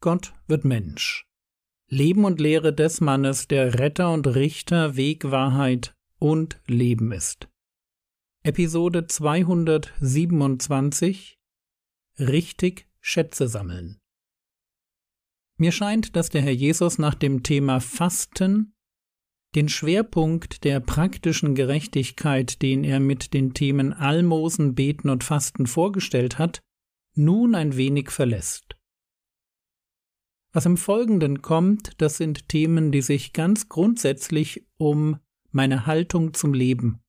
Gott wird Mensch. Leben und Lehre des Mannes, der Retter und Richter, Weg, Wahrheit und Leben ist. Episode 227 Richtig Schätze sammeln. Mir scheint, dass der Herr Jesus nach dem Thema Fasten den Schwerpunkt der praktischen Gerechtigkeit, den er mit den Themen Almosen, Beten und Fasten vorgestellt hat, nun ein wenig verlässt. Was im Folgenden kommt, das sind Themen, die sich ganz grundsätzlich um meine Haltung zum Leben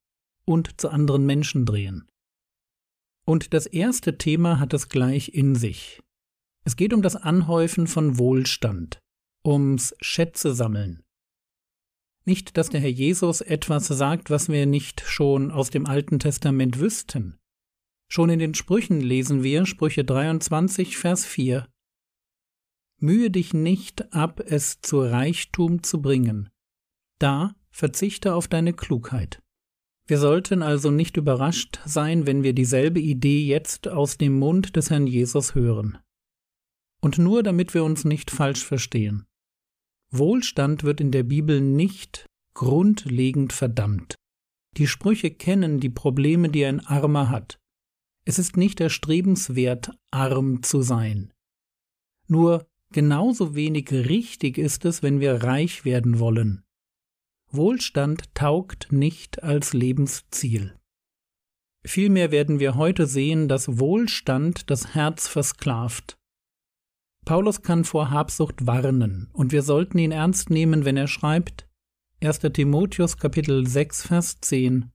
und zu anderen Menschen drehen. Und das erste Thema hat es gleich in sich. Es geht um das Anhäufen von Wohlstand, ums Schätze sammeln. Nicht, dass der Herr Jesus etwas sagt, was wir nicht schon aus dem Alten Testament wüssten. Schon in den Sprüchen lesen wir Sprüche 23, Vers 4. Mühe dich nicht ab, es zu Reichtum zu bringen. Da verzichte auf deine Klugheit. Wir sollten also nicht überrascht sein, wenn wir dieselbe Idee jetzt aus dem Mund des Herrn Jesus hören. Und nur damit wir uns nicht falsch verstehen. Wohlstand wird in der Bibel nicht grundlegend verdammt. Die Sprüche kennen die Probleme, die ein Armer hat. Es ist nicht erstrebenswert, arm zu sein. Nur Genauso wenig richtig ist es, wenn wir reich werden wollen. Wohlstand taugt nicht als Lebensziel. Vielmehr werden wir heute sehen, dass Wohlstand das Herz versklavt. Paulus kann vor Habsucht warnen, und wir sollten ihn ernst nehmen, wenn er schreibt 1. Timotheus Kapitel 6 Vers 10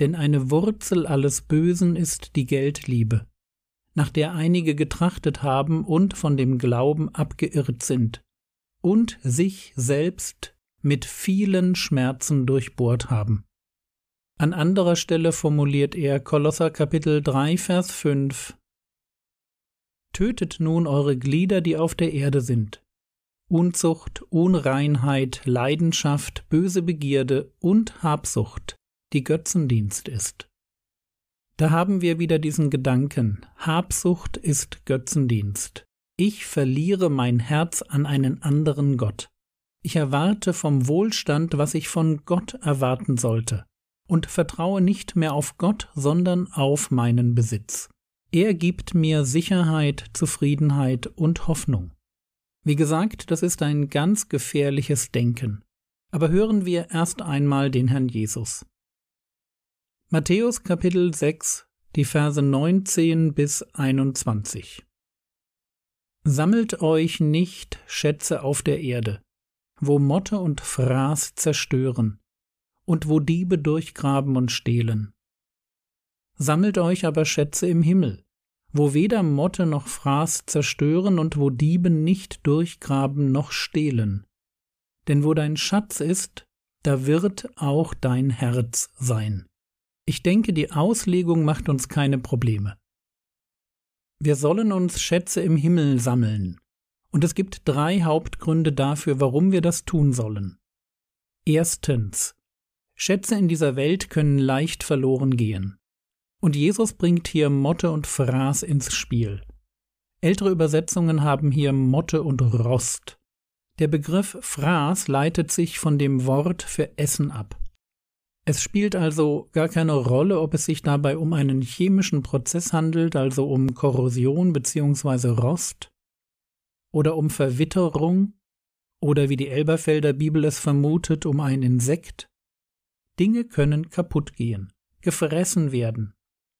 Denn eine Wurzel alles Bösen ist die Geldliebe nach der einige getrachtet haben und von dem Glauben abgeirrt sind, und sich selbst mit vielen Schmerzen durchbohrt haben. An anderer Stelle formuliert er Kolosser Kapitel 3, Vers 5 Tötet nun eure Glieder, die auf der Erde sind. Unzucht, Unreinheit, Leidenschaft, böse Begierde und Habsucht, die Götzendienst ist. Da haben wir wieder diesen Gedanken. Habsucht ist Götzendienst. Ich verliere mein Herz an einen anderen Gott. Ich erwarte vom Wohlstand, was ich von Gott erwarten sollte, und vertraue nicht mehr auf Gott, sondern auf meinen Besitz. Er gibt mir Sicherheit, Zufriedenheit und Hoffnung. Wie gesagt, das ist ein ganz gefährliches Denken. Aber hören wir erst einmal den Herrn Jesus. Matthäus Kapitel 6, die Verse 19 bis 21. Sammelt euch nicht Schätze auf der Erde, wo Motte und Fraß zerstören und wo Diebe durchgraben und stehlen. Sammelt euch aber Schätze im Himmel, wo weder Motte noch Fraß zerstören und wo Diebe nicht durchgraben noch stehlen. Denn wo dein Schatz ist, da wird auch dein Herz sein. Ich denke, die Auslegung macht uns keine Probleme. Wir sollen uns Schätze im Himmel sammeln. Und es gibt drei Hauptgründe dafür, warum wir das tun sollen. Erstens. Schätze in dieser Welt können leicht verloren gehen. Und Jesus bringt hier Motte und Fraß ins Spiel. Ältere Übersetzungen haben hier Motte und Rost. Der Begriff Fraß leitet sich von dem Wort für Essen ab. Es spielt also gar keine Rolle, ob es sich dabei um einen chemischen Prozess handelt, also um Korrosion bzw. Rost, oder um Verwitterung, oder wie die Elberfelder Bibel es vermutet, um ein Insekt. Dinge können kaputt gehen, gefressen werden,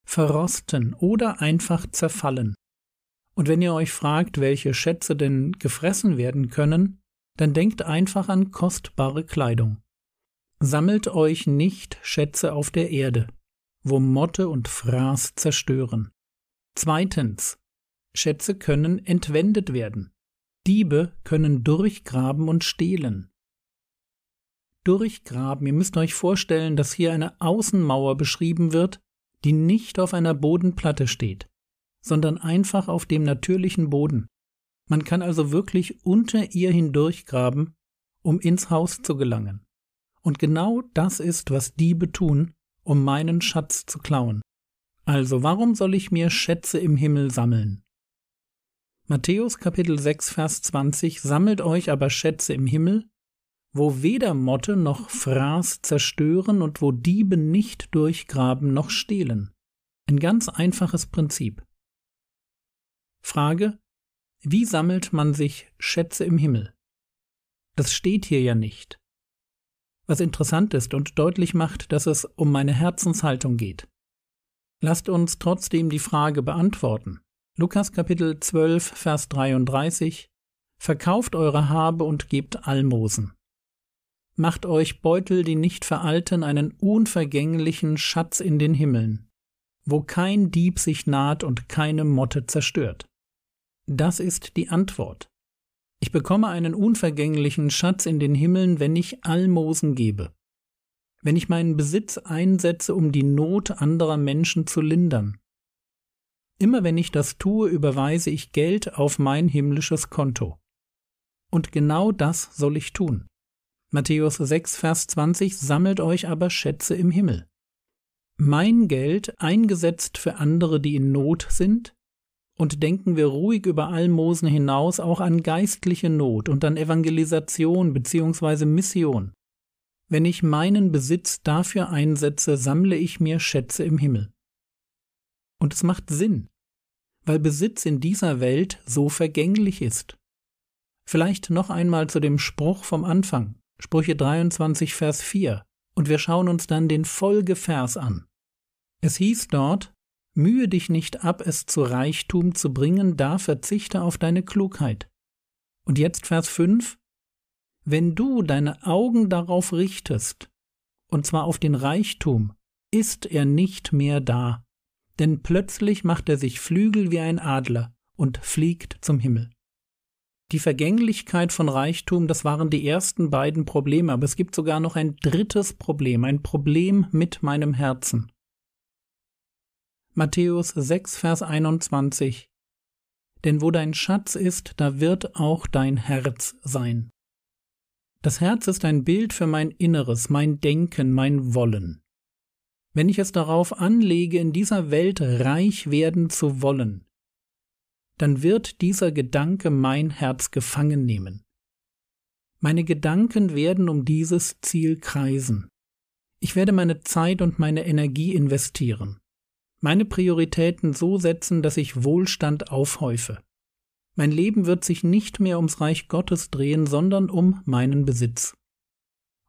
verrosten oder einfach zerfallen. Und wenn ihr euch fragt, welche Schätze denn gefressen werden können, dann denkt einfach an kostbare Kleidung. Sammelt euch nicht Schätze auf der Erde, wo Motte und Fraß zerstören. Zweitens. Schätze können entwendet werden. Diebe können durchgraben und stehlen. Durchgraben, ihr müsst euch vorstellen, dass hier eine Außenmauer beschrieben wird, die nicht auf einer Bodenplatte steht, sondern einfach auf dem natürlichen Boden. Man kann also wirklich unter ihr hindurchgraben, um ins Haus zu gelangen. Und genau das ist, was Diebe tun, um meinen Schatz zu klauen. Also warum soll ich mir Schätze im Himmel sammeln? Matthäus Kapitel 6, Vers 20 Sammelt euch aber Schätze im Himmel, wo weder Motte noch Fraß zerstören und wo Diebe nicht durchgraben noch stehlen. Ein ganz einfaches Prinzip. Frage, wie sammelt man sich Schätze im Himmel? Das steht hier ja nicht was interessant ist und deutlich macht, dass es um meine Herzenshaltung geht. Lasst uns trotzdem die Frage beantworten. Lukas Kapitel 12, Vers 33 Verkauft eure Habe und gebt Almosen. Macht euch Beutel, die nicht veralten, einen unvergänglichen Schatz in den Himmeln, wo kein Dieb sich naht und keine Motte zerstört. Das ist die Antwort. Ich bekomme einen unvergänglichen Schatz in den Himmeln, wenn ich Almosen gebe, wenn ich meinen Besitz einsetze, um die Not anderer Menschen zu lindern. Immer wenn ich das tue, überweise ich Geld auf mein himmlisches Konto. Und genau das soll ich tun. Matthäus 6, Vers 20 sammelt euch aber Schätze im Himmel. Mein Geld eingesetzt für andere, die in Not sind, und denken wir ruhig über Almosen hinaus auch an geistliche Not und an Evangelisation bzw. Mission. Wenn ich meinen Besitz dafür einsetze, sammle ich mir Schätze im Himmel. Und es macht Sinn, weil Besitz in dieser Welt so vergänglich ist. Vielleicht noch einmal zu dem Spruch vom Anfang, Sprüche 23, Vers 4, und wir schauen uns dann den Folgevers an. Es hieß dort, Mühe dich nicht ab, es zu Reichtum zu bringen, da verzichte auf deine Klugheit. Und jetzt Vers 5. Wenn du deine Augen darauf richtest, und zwar auf den Reichtum, ist er nicht mehr da, denn plötzlich macht er sich Flügel wie ein Adler und fliegt zum Himmel. Die Vergänglichkeit von Reichtum, das waren die ersten beiden Probleme, aber es gibt sogar noch ein drittes Problem, ein Problem mit meinem Herzen. Matthäus 6, Vers 21. Denn wo dein Schatz ist, da wird auch dein Herz sein. Das Herz ist ein Bild für mein Inneres, mein Denken, mein Wollen. Wenn ich es darauf anlege, in dieser Welt reich werden zu wollen, dann wird dieser Gedanke mein Herz gefangen nehmen. Meine Gedanken werden um dieses Ziel kreisen. Ich werde meine Zeit und meine Energie investieren meine Prioritäten so setzen, dass ich Wohlstand aufhäufe. Mein Leben wird sich nicht mehr ums Reich Gottes drehen, sondern um meinen Besitz.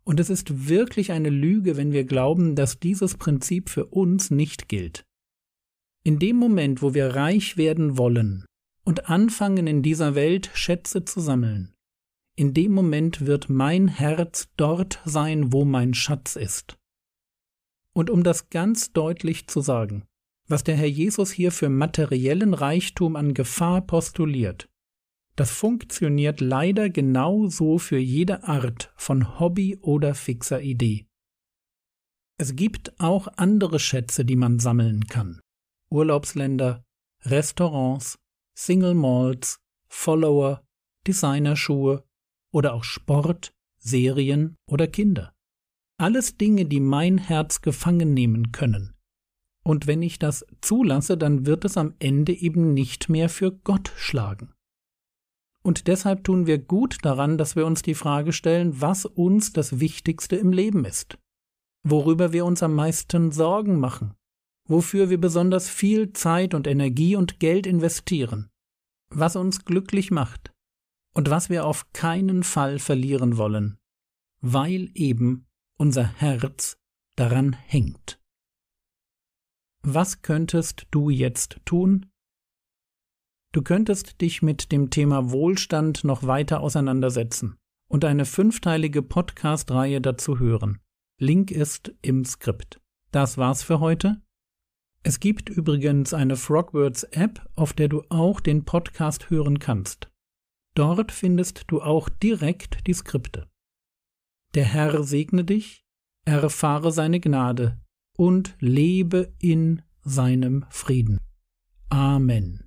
Und es ist wirklich eine Lüge, wenn wir glauben, dass dieses Prinzip für uns nicht gilt. In dem Moment, wo wir reich werden wollen und anfangen in dieser Welt Schätze zu sammeln, in dem Moment wird mein Herz dort sein, wo mein Schatz ist. Und um das ganz deutlich zu sagen, was der Herr Jesus hier für materiellen Reichtum an Gefahr postuliert, das funktioniert leider genauso für jede Art von Hobby oder fixer Idee. Es gibt auch andere Schätze, die man sammeln kann. Urlaubsländer, Restaurants, Single Malls, Follower, Designerschuhe oder auch Sport, Serien oder Kinder. Alles Dinge, die mein Herz gefangen nehmen können, und wenn ich das zulasse, dann wird es am Ende eben nicht mehr für Gott schlagen. Und deshalb tun wir gut daran, dass wir uns die Frage stellen, was uns das Wichtigste im Leben ist, worüber wir uns am meisten Sorgen machen, wofür wir besonders viel Zeit und Energie und Geld investieren, was uns glücklich macht und was wir auf keinen Fall verlieren wollen, weil eben unser Herz daran hängt. Was könntest du jetzt tun? Du könntest dich mit dem Thema Wohlstand noch weiter auseinandersetzen und eine fünfteilige Podcast-Reihe dazu hören. Link ist im Skript. Das war's für heute. Es gibt übrigens eine Frogwords App, auf der du auch den Podcast hören kannst. Dort findest du auch direkt die Skripte. Der Herr segne dich, erfahre seine Gnade und lebe in seinem Frieden. Amen.